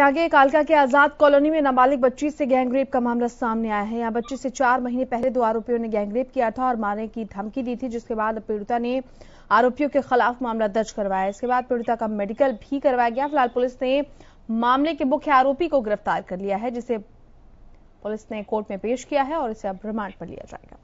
आगे कालका के आजाद कॉलोनी में नाबालिग बच्ची से गैंगरेप का मामला सामने आया है यहाँ बच्ची से चार महीने पहले दो आरोपियों ने गैंगरेप किया था और मारने की धमकी दी थी जिसके बाद पीड़िता ने आरोपियों के खिलाफ मामला दर्ज करवाया इसके बाद पीड़िता का मेडिकल भी करवाया गया फिलहाल पुलिस ने मामले के मुख्य आरोपी को गिरफ्तार कर लिया है जिसे पुलिस ने कोर्ट में पेश किया है और इसे अब रिमांड पर लिया जाएगा